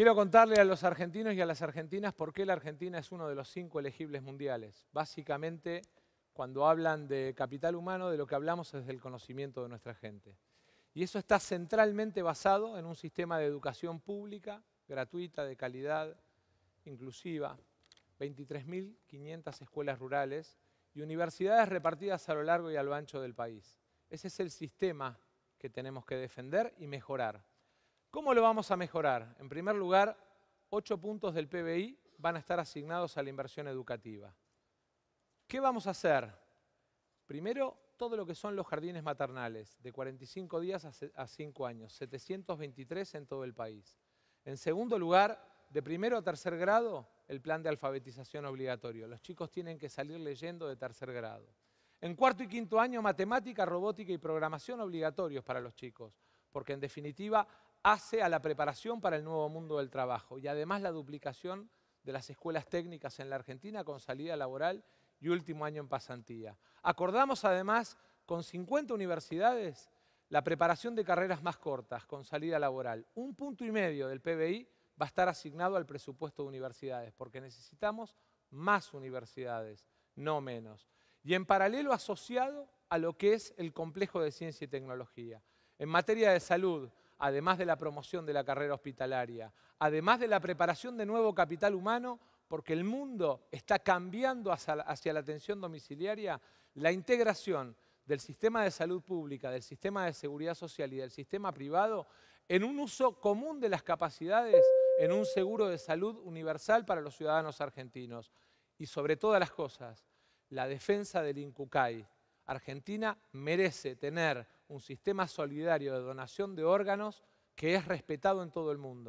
Quiero contarle a los argentinos y a las argentinas por qué la Argentina es uno de los cinco elegibles mundiales. Básicamente, cuando hablan de capital humano, de lo que hablamos es del conocimiento de nuestra gente. Y eso está centralmente basado en un sistema de educación pública, gratuita, de calidad, inclusiva, 23.500 escuelas rurales y universidades repartidas a lo largo y a ancho del país. Ese es el sistema que tenemos que defender y mejorar. ¿Cómo lo vamos a mejorar? En primer lugar, ocho puntos del PBI van a estar asignados a la inversión educativa. ¿Qué vamos a hacer? Primero, todo lo que son los jardines maternales, de 45 días a 5 años, 723 en todo el país. En segundo lugar, de primero a tercer grado, el plan de alfabetización obligatorio. Los chicos tienen que salir leyendo de tercer grado. En cuarto y quinto año, matemática, robótica y programación obligatorios para los chicos, porque en definitiva hace a la preparación para el nuevo mundo del trabajo y además la duplicación de las escuelas técnicas en la Argentina con salida laboral y último año en pasantía. Acordamos además con 50 universidades la preparación de carreras más cortas con salida laboral. Un punto y medio del PBI va a estar asignado al presupuesto de universidades porque necesitamos más universidades, no menos. Y en paralelo asociado a lo que es el complejo de ciencia y tecnología. En materia de salud, además de la promoción de la carrera hospitalaria, además de la preparación de nuevo capital humano, porque el mundo está cambiando hacia, la atención domiciliaria, la integración del sistema de salud pública, del sistema de seguridad social y del sistema privado en un uso común de las capacidades, en un seguro de salud universal para los ciudadanos argentinos. Y sobre todas las cosas, la defensa del INCUCAI. Argentina merece tener un sistema solidario de donación de órganos que es respetado en todo el mundo.